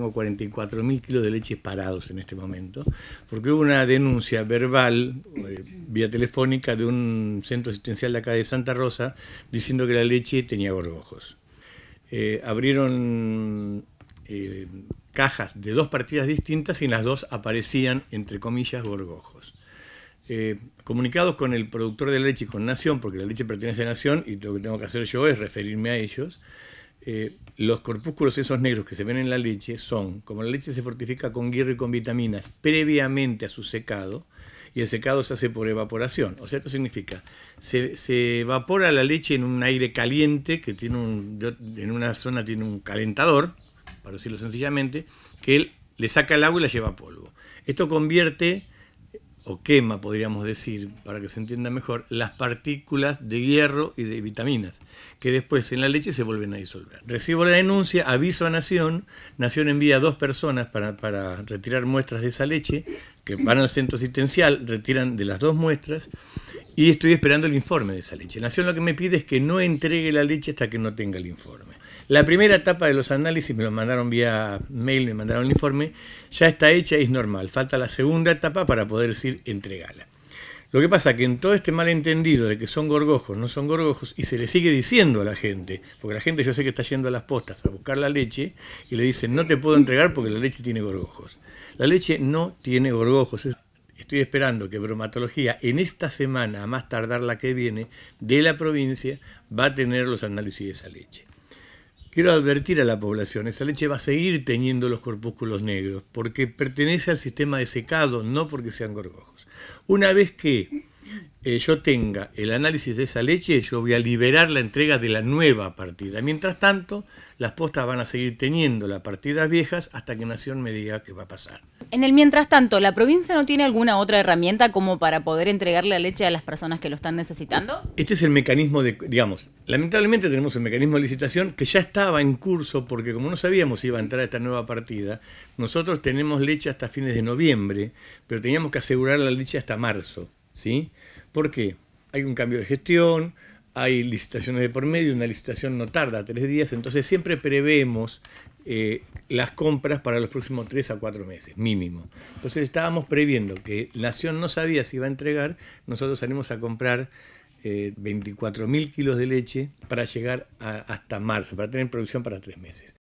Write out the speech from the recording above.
Tengo 44.000 kilos de leche parados en este momento, porque hubo una denuncia verbal, eh, vía telefónica, de un centro asistencial de acá de Santa Rosa, diciendo que la leche tenía gorgojos. Eh, abrieron eh, cajas de dos partidas distintas y en las dos aparecían, entre comillas, gorgojos. comunicados con el productor de leche y con Nación, porque la leche pertenece a Nación y lo que tengo que hacer yo es referirme a ellos, eh, los corpúsculos esos negros que se ven en la leche son, como la leche se fortifica con hierro y con vitaminas previamente a su secado, y el secado se hace por evaporación. O sea, esto significa, se, se evapora la leche en un aire caliente, que tiene un, en una zona tiene un calentador, para decirlo sencillamente, que él le saca el agua y la lleva a polvo. Esto convierte o quema, podríamos decir, para que se entienda mejor, las partículas de hierro y de vitaminas, que después en la leche se vuelven a disolver. Recibo la denuncia, aviso a Nación, Nación envía a dos personas para, para retirar muestras de esa leche, que van al centro asistencial, retiran de las dos muestras, y estoy esperando el informe de esa leche. Nación lo que me pide es que no entregue la leche hasta que no tenga el informe. La primera etapa de los análisis me lo mandaron vía mail, me mandaron el informe, ya está hecha y es normal. Falta la segunda etapa para poder decir entregala. Lo que pasa es que en todo este malentendido de que son gorgojos, no son gorgojos, y se le sigue diciendo a la gente, porque la gente yo sé que está yendo a las postas a buscar la leche y le dicen no te puedo entregar porque la leche tiene gorgojos. La leche no tiene gorgojos estoy esperando que bromatología en esta semana, a más tardar la que viene, de la provincia, va a tener los análisis de esa leche. Quiero advertir a la población, esa leche va a seguir teniendo los corpúsculos negros, porque pertenece al sistema de secado, no porque sean gorgojos. Una vez que eh, yo tenga el análisis de esa leche, yo voy a liberar la entrega de la nueva partida. Mientras tanto, las postas van a seguir teniendo las partidas viejas hasta que Nación me diga qué va a pasar. En el mientras tanto, ¿la provincia no tiene alguna otra herramienta como para poder entregarle la leche a las personas que lo están necesitando? Este es el mecanismo de, digamos, lamentablemente tenemos el mecanismo de licitación que ya estaba en curso porque como no sabíamos si iba a entrar esta nueva partida, nosotros tenemos leche hasta fines de noviembre, pero teníamos que asegurar la leche hasta marzo, ¿sí? ¿Por qué? Hay un cambio de gestión, hay licitaciones de por medio, una licitación no tarda tres días, entonces siempre prevemos eh, las compras para los próximos tres a cuatro meses, mínimo. Entonces estábamos previendo que Nación no sabía si iba a entregar, nosotros salimos a comprar eh, 24.000 kilos de leche para llegar hasta marzo, para tener producción para tres meses.